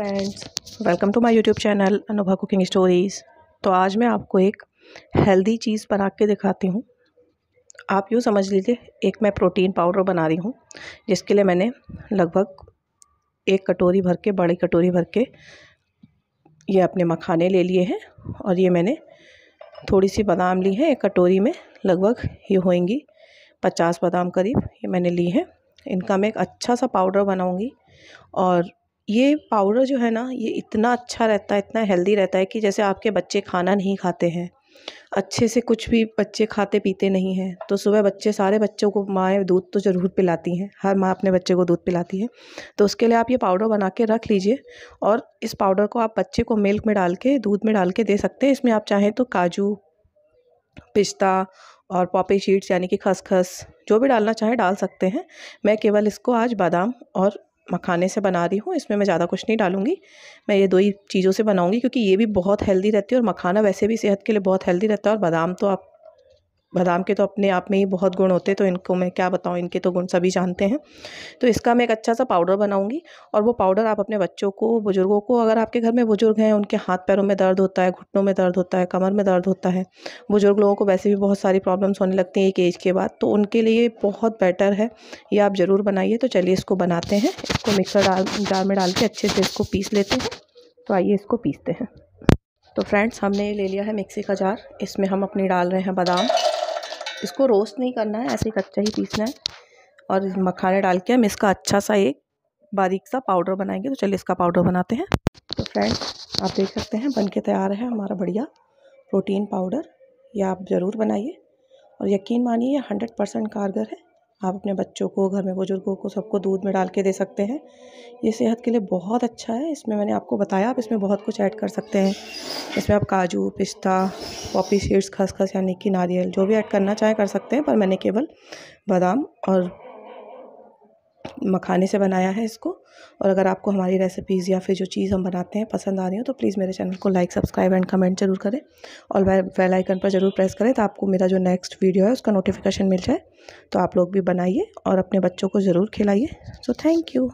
friends welcome to my YouTube channel Anubha cooking stories तो आज मैं आपको एक हेल्दी चीज़ बना के दिखाती हूँ आप यूँ समझ लीजिए एक मैं प्रोटीन पाउडर बना रही हूँ जिसके लिए मैंने लगभग एक कटोरी भर के बड़ी कटोरी भर के ये अपने मखाने ले लिए हैं और ये मैंने थोड़ी सी बादाम ली है एक कटोरी में लगभग ये होएंगी पचास बादाम करीब ये मैंने ली है इनका मैं एक अच्छा सा पाउडर बनाऊँगी और ये पाउडर जो है ना ये इतना अच्छा रहता है इतना हेल्दी रहता है कि जैसे आपके बच्चे खाना नहीं खाते हैं अच्छे से कुछ भी बच्चे खाते पीते नहीं हैं तो सुबह बच्चे सारे बच्चों को माएँ दूध तो ज़रूर पिलाती हैं हर माँ अपने बच्चे को दूध पिलाती है तो उसके लिए आप ये पाउडर बना के रख लीजिए और इस पाउडर को आप बच्चे को मिल्क में डाल के दूध में डाल के दे सकते हैं इसमें आप चाहें तो काजू पिस्ता और पॉपी शीट्स यानी कि खसखस जो भी डालना चाहें डाल सकते हैं मैं केवल इसको आज बादाम और मखाने से बना रही हूँ इसमें मैं ज़्यादा कुछ नहीं डालूंगी मैं ये दो ही चीज़ों से बनाऊंगी क्योंकि ये भी बहुत हेल्दी रहती है और मखाना वैसे भी सेहत के लिए बहुत हेल्दी रहता है और बादाम तो आप बादाम के तो अपने आप में ही बहुत गुण होते हैं तो इनको मैं क्या बताऊँ इनके तो गुण सभी जानते हैं तो इसका मैं एक अच्छा सा पाउडर बनाऊँगी और वो पाउडर आप अपने बच्चों को बुज़ुर्गों को अगर आपके घर में बुज़ुर्ग हैं उनके हाथ पैरों में दर्द होता है घुटनों में दर्द होता है कमर में दर्द होता है बुज़ुर्ग लोगों को वैसे भी बहुत सारी प्रॉब्लम्स होने लगती हैं एक एज के बाद तो उनके लिए बहुत बेटर है ये आप ज़रूर बनाइए तो चलिए इसको बनाते हैं इसको मिक्सर डाल जार में डाल के अच्छे से इसको पीस लेते हैं तो आइए इसको पीसते हैं तो फ्रेंड्स हमने ले लिया है मिक्सी का जार इसमें हम अपनी डाल रहे हैं बादाम इसको रोस्ट नहीं करना है ऐसे ही कच्चा ही पीसना है और मखाने डाल के हम इसका अच्छा सा एक बारीक सा पाउडर बनाएंगे तो चलिए इसका पाउडर बनाते हैं तो फ्रेंड्स आप देख सकते हैं बन के तैयार है हमारा बढ़िया प्रोटीन पाउडर ये आप ज़रूर बनाइए और यकीन मानिए हंड्रेड परसेंट कारगर है आप अपने बच्चों को घर में बुजुर्गों को सबको दूध में डाल के दे सकते हैं ये सेहत के लिए बहुत अच्छा है इसमें मैंने आपको बताया आप इसमें बहुत कुछ ऐड कर सकते हैं इसमें आप काजू पिस्ता पॉपी सीड्स खसखस यानी कि नारियल जो भी ऐड करना चाहे कर सकते हैं पर मैंने केवल बादाम और मखाने से बनाया है इसको और अगर आपको हमारी रेसिपीज़ या फिर जो चीज़ हम बनाते हैं पसंद आ रही हो तो प्लीज़ मेरे चैनल को लाइक सब्सक्राइब एंड कमेंट जरूर करें और बेल आइकन पर ज़रूर प्रेस करें तो आपको मेरा जो नेक्स्ट वीडियो है उसका नोटिफिकेशन मिल जाए तो आप लोग भी बनाइए और अपने बच्चों को ज़रूर खिलाइए सो थैंक यू